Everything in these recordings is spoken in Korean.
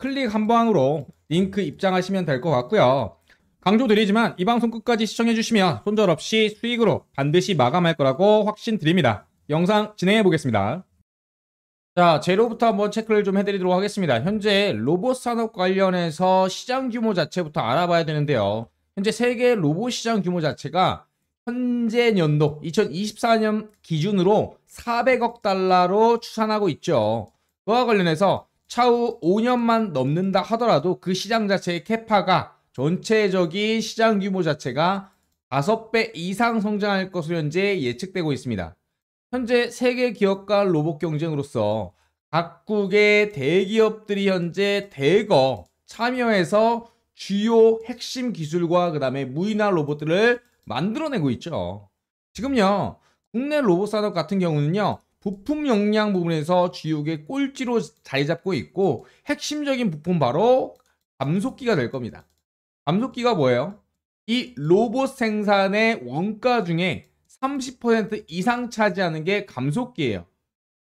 클릭 한 방으로 링크 입장하시면 될 것 같고요. 강조드리지만 이 방송 끝까지 시청해주시면 손절 없이 수익으로 반드시 마감할 거라고 확신드립니다. 영상 진행해 보겠습니다. 자, 제로부터 한번 체크를 좀 해드리도록 하겠습니다. 현재 로봇 산업 관련해서 시장 규모 자체부터 알아봐야 되는데요. 현재 세계 로봇 시장 규모 자체가 현재 연도 2024년 기준으로 400억 달러로 추산하고 있죠. 그와 관련해서 차후 5년만 넘는다 하더라도 그 시장 자체의 캐파가 전체적인 시장 규모 자체가 5배 이상 성장할 것으로 현재 예측되고 있습니다. 현재 세계 기업과 로봇 경쟁으로서 각국의 대기업들이 현재 대거 참여해서 주요 핵심 기술과 그 다음에 무인화 로봇들을 만들어내고 있죠. 지금요, 국내 로봇 산업 같은 경우는요, 부품 용량 부분에서 GU의 꼴찌로 자리 잡고 있고 핵심적인 부품 바로 감속기가 될 겁니다. 감속기가 뭐예요? 이 로봇 생산의 원가 중에 30% 이상 차지하는 게 감속기예요.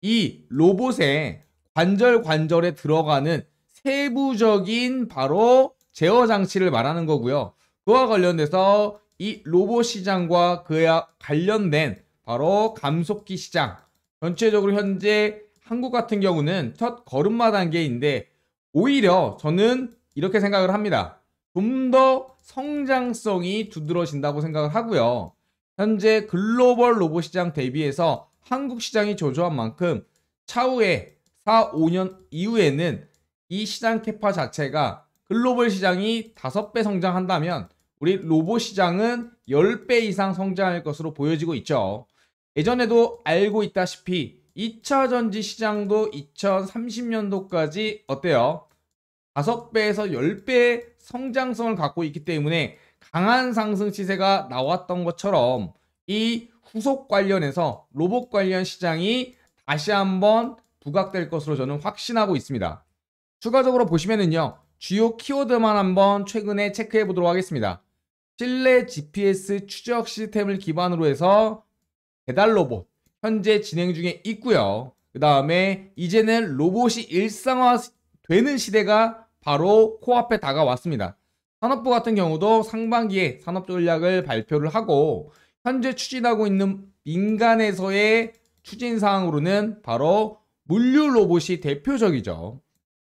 이 로봇의 관절 관절에 들어가는 세부적인 바로 제어 장치를 말하는 거고요. 그와 관련돼서 이 로봇 시장과 그와 관련된 바로 감속기 시장 전체적으로 현재 한국 같은 경우는 첫 걸음마 단계인데 오히려 저는 이렇게 생각을 합니다. 좀 더 성장성이 두드러진다고 생각을 하고요. 현재 글로벌 로봇 시장 대비해서 한국 시장이 저조한 만큼 차후에 4, 5년 이후에는 이 시장 캐파 자체가 글로벌 시장이 5배 성장한다면 우리 로봇 시장은 10배 이상 성장할 것으로 보여지고 있죠. 예전에도 알고 있다시피 2차 전지 시장도 2030년도까지 어때요? 5배에서 10배의 성장성을 갖고 있기 때문에 강한 상승 시세가 나왔던 것처럼 이 후속 관련해서 로봇 관련 시장이 다시 한번 부각될 것으로 저는 확신하고 있습니다. 추가적으로 보시면은요. 주요 키워드만 한번 최근에 체크해 보도록 하겠습니다. 실내 GPS 추적 시스템을 기반으로 해서 배달 로봇 현재 진행 중에 있고요. 그 다음에 이제는 로봇이 일상화되는 시대가 바로 코앞에 다가왔습니다. 산업부 같은 경우도 상반기에 산업 전략을 발표를 하고 현재 추진하고 있는 민간에서의 추진 사항으로는 바로 물류 로봇이 대표적이죠.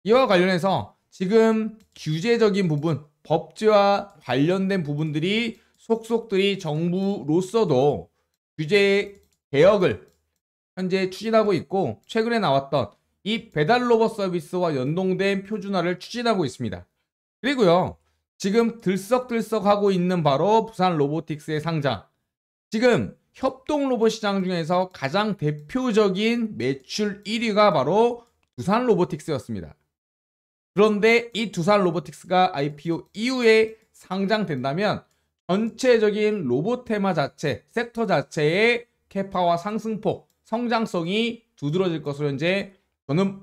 이와 관련해서 지금 규제적인 부분, 법제와 관련된 부분들이 속속들이 정부로서도 규제 개혁을 현재 추진하고 있고 최근에 나왔던 이 배달 로봇 서비스와 연동된 표준화를 추진하고 있습니다. 그리고요. 지금 들썩들썩 하고 있는 바로 부산 로보틱스의 상장. 지금 협동 로봇 시장 중에서 가장 대표적인 매출 1위가 바로 두산 로보틱스였습니다. 그런데 이 두산 로보틱스가 IPO 이후에 상장된다면 전체적인 로봇 테마 자체, 섹터 자체의 캐파와 상승폭, 성장성이 두드러질 것으로 현재 저는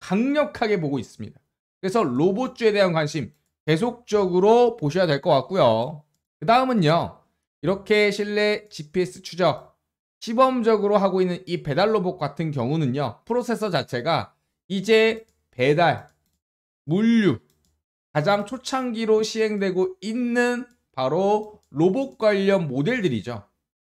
강력하게 보고 있습니다. 그래서 로봇주에 대한 관심 계속적으로 보셔야 될 것 같고요. 그 다음은요. 이렇게 실내 GPS 추적, 시범적으로 하고 있는 이 배달 로봇 같은 경우는요. 프로세서 자체가 이제 배달, 물류, 가장 초창기로 시행되고 있는 바로 로봇 관련 모델들이죠.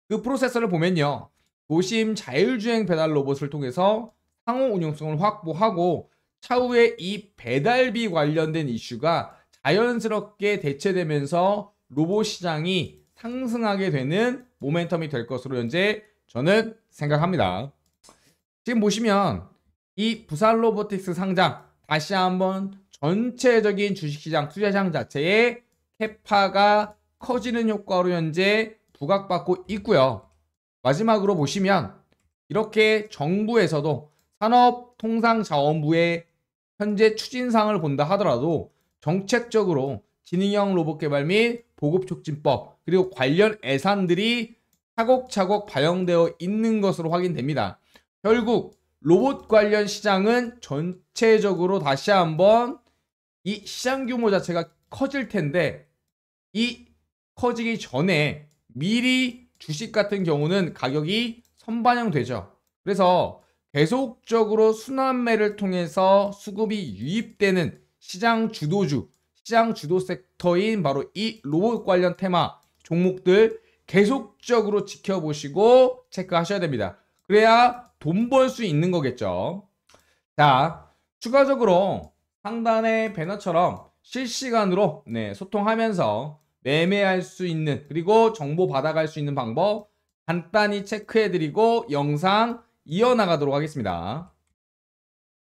그 프로세서를 보면요. 도심 자율주행 배달 로봇을 통해서 상호 운용성을 확보하고 차후에 이 배달비 관련된 이슈가 자연스럽게 대체되면서 로봇 시장이 상승하게 되는 모멘텀이 될 것으로 현재 저는 생각합니다. 지금 보시면 이 부산 로보틱스 상장 다시 한번 전체적인 주식시장 투자장 자체에 해파가 커지는 효과로 현재 부각받고 있고요. 마지막으로 보시면 이렇게 정부에서도 산업통상자원부의 현재 추진상을 본다 하더라도 정책적으로 지능형 로봇 개발 및 보급 촉진법 그리고 관련 예산들이 차곡차곡 반영되어 있는 것으로 확인됩니다. 결국 로봇 관련 시장은 전체적으로 다시 한번 이 시장 규모 자체가 커질 텐데 이 커지기 전에 미리 주식 같은 경우는 가격이 선반영되죠. 그래서 계속적으로 순환매를 통해서 수급이 유입되는 시장 주도주, 시장 주도 섹터인 바로 이 로봇 관련 테마 종목들 계속적으로 지켜보시고 체크하셔야 됩니다. 그래야 돈 벌 수 있는 거겠죠. 자, 추가적으로 상단의 배너처럼 실시간으로 네, 소통하면서 매매할 수 있는 그리고 정보 받아갈 수 있는 방법 간단히 체크해드리고 영상 이어나가도록 하겠습니다.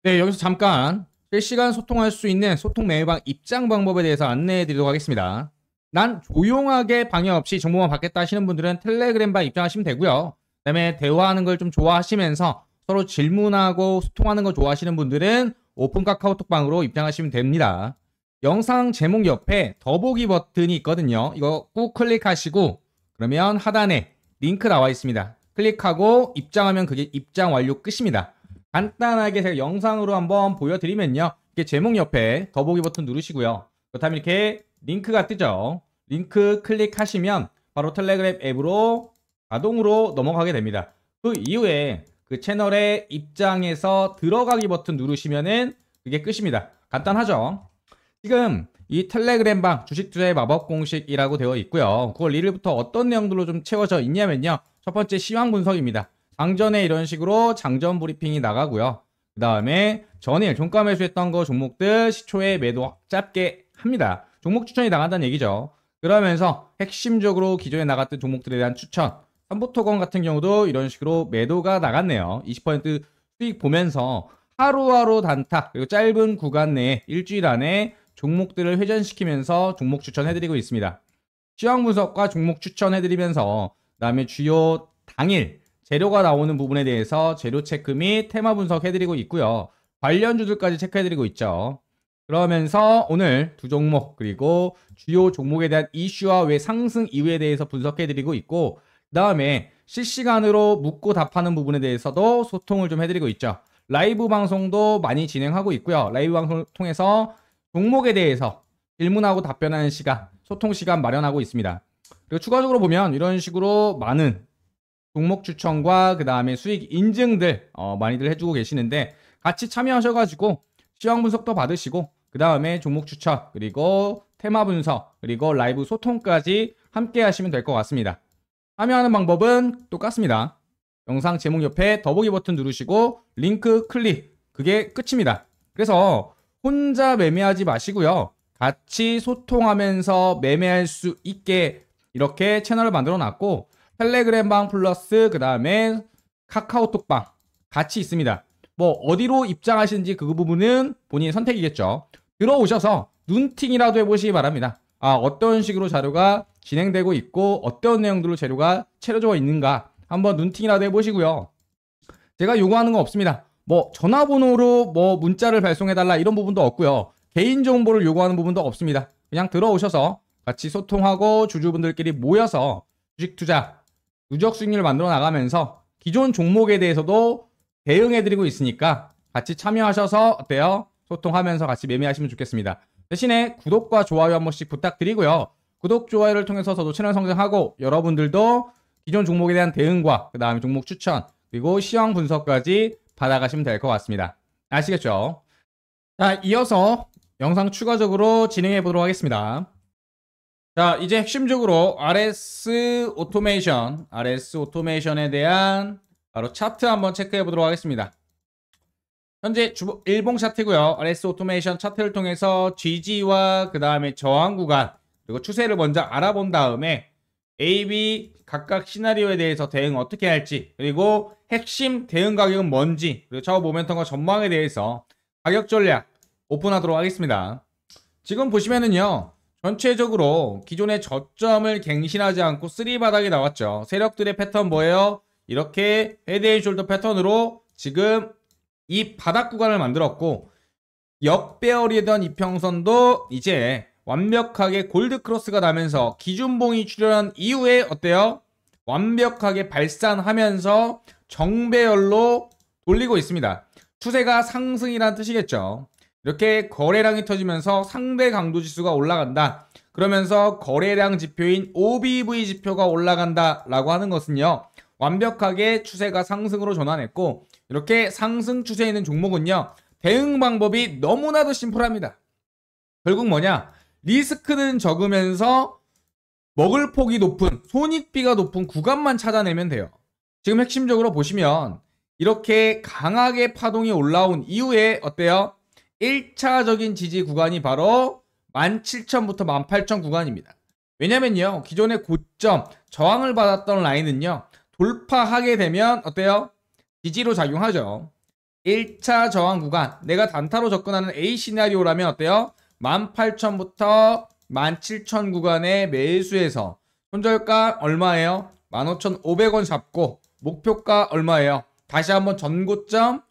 네 여기서 잠깐 실시간 소통할 수 있는 소통 매매방 입장 방법에 대해서 안내해드리도록 하겠습니다. 난 조용하게 방해 없이 정보만 받겠다 하시는 분들은 텔레그램방 입장하시면 되고요. 그다음에 대화하는 걸 좀 좋아하시면서 서로 질문하고 소통하는 걸 좋아하시는 분들은 오픈 카카오톡방으로 입장하시면 됩니다. 영상 제목 옆에 더보기 버튼이 있거든요. 이거 꾹 클릭하시고 그러면 하단에 링크 나와 있습니다. 클릭하고 입장하면 그게 입장 완료 끝입니다. 간단하게 제가 영상으로 한번 보여드리면요. 이게 제목 옆에 더보기 버튼 누르시고요. 그렇다면 이렇게 링크가 뜨죠. 링크 클릭하시면 바로 텔레그램 앱으로 자동으로 넘어가게 됩니다. 그 이후에 그 채널의 입장에서 들어가기 버튼 누르시면은 그게 끝입니다. 간단하죠? 지금 이 텔레그램 방 주식 투자의 마법 공식이라고 되어 있고요. 9월 1일부터 어떤 내용들로 좀 채워져 있냐면요. 첫 번째 시황 분석입니다. 장전에 이런 식으로 장전 브리핑이 나가고요. 그 다음에 전일 종가 매수했던 거 종목들 시초에 매도 짧게 합니다. 종목 추천이 나간다는 얘기죠. 그러면서 핵심적으로 기존에 나갔던 종목들에 대한 추천. 삼보토건 같은 경우도 이런 식으로 매도가 나갔네요. 20% 수익 보면서 하루하루 단타 그리고 짧은 구간 내에 일주일 안에 종목들을 회전시키면서 종목 추천해드리고 있습니다. 시황 분석과 종목 추천해드리면서 그다음에 주요 당일 재료가 나오는 부분에 대해서 재료 체크 및 테마 분석해드리고 있고요. 관련주들까지 체크해드리고 있죠. 그러면서 오늘 두 종목 그리고 주요 종목에 대한 이슈와 왜 상승 이유에 대해서 분석해드리고 있고 그 다음에 실시간으로 묻고 답하는 부분에 대해서도 소통을 좀 해드리고 있죠. 라이브 방송도 많이 진행하고 있고요. 라이브 방송을 통해서 종목에 대해서 질문하고 답변하는 시간, 소통 시간 마련하고 있습니다. 그리고 추가적으로 보면 이런 식으로 많은 종목 추천과 그 다음에 수익 인증들 어, 많이들 해주고 계시는데 같이 참여하셔가지고 시황 분석도 받으시고 그 다음에 종목 추천 그리고 테마 분석 그리고 라이브 소통까지 함께 하시면 될 것 같습니다. 참여하는 방법은 똑같습니다. 영상 제목 옆에 더보기 버튼 누르시고 링크 클릭 그게 끝입니다. 그래서 혼자 매매하지 마시고요. 같이 소통하면서 매매할 수 있게 이렇게 채널을 만들어 놨고 텔레그램방 플러스 그 다음에 카카오톡방 같이 있습니다. 뭐 어디로 입장하시는지 그 부분은 본인의 선택이겠죠. 들어오셔서 눈팅이라도 해보시기 바랍니다. 아 어떤 식으로 자료가 진행되고 있고 어떤 내용들로 재료가 채려져 있는가 한번 눈팅이라도 해보시고요. 제가 요구하는 거 없습니다. 뭐 전화번호로 뭐 문자를 발송해달라 이런 부분도 없고요. 개인정보를 요구하는 부분도 없습니다. 그냥 들어오셔서 같이 소통하고 주주분들끼리 모여서 주식 투자, 누적 수익률 만들어 나가면서 기존 종목에 대해서도 대응해드리고 있으니까 같이 참여하셔서 어때요? 소통하면서 같이 매매하시면 좋겠습니다. 대신에 구독과 좋아요 한 번씩 부탁드리고요. 구독, 좋아요를 통해서 저도 채널 성장하고 여러분들도 기존 종목에 대한 대응과 그 다음에 종목 추천 그리고 시황 분석까지 받아가시면 될 것 같습니다. 아시겠죠? 자, 이어서 영상 추가적으로 진행해 보도록 하겠습니다. 자, 이제 핵심적으로 RS 오토메이션, RS 오토메이션에 대한 바로 차트 한번 체크해 보도록 하겠습니다. 현재 주, 일봉 차트고요. RS 오토메이션 차트를 통해서 GG와 그 다음에 저항 구간 그리고 추세를 먼저 알아본 다음에 A, B 각각 시나리오에 대해서 대응 어떻게 할지 그리고 핵심 대응 가격은 뭔지 그리고 차후 모멘텀과 전망에 대해서 가격 전략 오픈하도록 하겠습니다. 지금 보시면은요. 전체적으로 기존의 저점을 갱신하지 않고 3바닥에 나왔죠. 세력들의 패턴 뭐예요? 이렇게 헤드앤 숄더 패턴으로 지금 이 바닥 구간을 만들었고 역배열이던 이평선도 이제 완벽하게 골드 크로스가 나면서 기준봉이 출현한 이후에 어때요? 완벽하게 발산하면서 정배열로 돌리고 있습니다. 추세가 상승이란 뜻이겠죠. 이렇게 거래량이 터지면서 상대 강도 지수가 올라간다. 그러면서 거래량 지표인 OBV 지표가 올라간다 라고 하는 것은요. 완벽하게 추세가 상승으로 전환했고 이렇게 상승 추세에 있는 종목은요. 대응 방법이 너무나도 심플합니다. 결국 뭐냐? 리스크는 적으면서 먹을 폭이 높은 손익비가 높은 구간만 찾아내면 돼요. 지금 핵심적으로 보시면 이렇게 강하게 파동이 올라온 이후에 어때요? 1차적인 지지 구간이 바로 17,000부터 18,000 구간입니다. 왜냐면요. 기존의 고점 저항을 받았던 라인은요. 돌파하게 되면 어때요? 지지로 작용하죠. 1차 저항 구간 내가 단타로 접근하는 A 시나리오라면 어때요? 18,000부터 17,000 구간에 매수해서 손절가 얼마예요? 15,500원 잡고 목표가 얼마예요? 다시 한번 전고점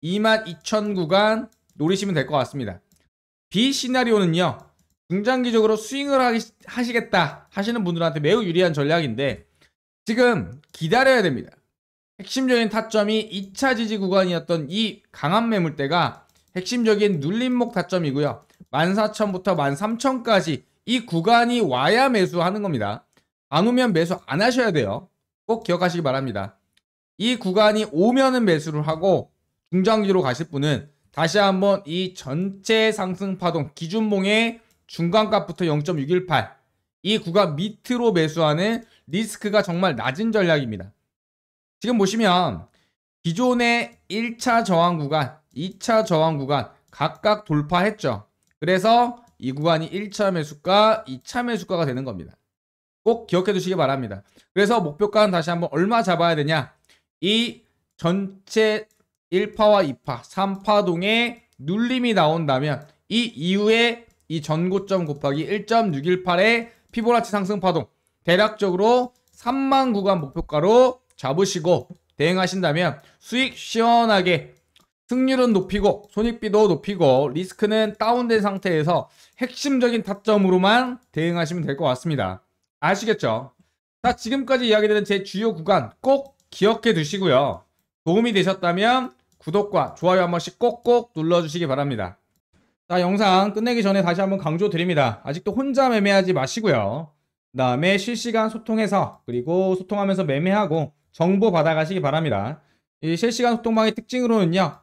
22,000 구간 노리시면 될 것 같습니다. B 시나리오는요. 중장기적으로 스윙을 하기, 하시겠다 하시는 분들한테 매우 유리한 전략인데 지금 기다려야 됩니다. 핵심적인 타점이 2차 지지 구간이었던 이 강한 매물대가 핵심적인 눌림목 타점이고요. 14,000부터 13,000까지 이 구간이 와야 매수하는 겁니다. 안 오면 매수 안 하셔야 돼요. 꼭 기억하시기 바랍니다. 이 구간이 오면은 매수를 하고 중장기로 가실 분은 다시 한번 이 전체 상승 파동 기준봉의 중간값부터 0.618 이 구간 밑으로 매수하는 리스크가 정말 낮은 전략입니다. 지금 보시면 기존의 1차 저항 구간, 2차 저항 구간 각각 돌파했죠. 그래서 이 구간이 1차 매수가, 2차 매수가가 되는 겁니다. 꼭 기억해 두시기 바랍니다. 그래서 목표가는 다시 한번 얼마 잡아야 되냐? 이 전체 1파와 2파, 3파동에 눌림이 나온다면 이 이후에 이 전고점 곱하기 1.618의 피보라치 상승 파동 대략적으로 3만 구간 목표가로 잡으시고 대응하신다면 수익 시원하게 승률은 높이고 손익비도 높이고 리스크는 다운된 상태에서 핵심적인 타점으로만 대응하시면 될 것 같습니다. 아시겠죠? 자 지금까지 이야기드린 제 주요 구간 꼭 기억해 두시고요. 도움이 되셨다면 구독과 좋아요 한 번씩 꼭꼭 눌러주시기 바랍니다. 자 영상 끝내기 전에 다시 한번 강조드립니다. 아직도 혼자 매매하지 마시고요. 그 다음에 실시간 소통해서 그리고 소통하면서 매매하고 정보 받아가시기 바랍니다. 이 실시간 소통방의 특징으로는요.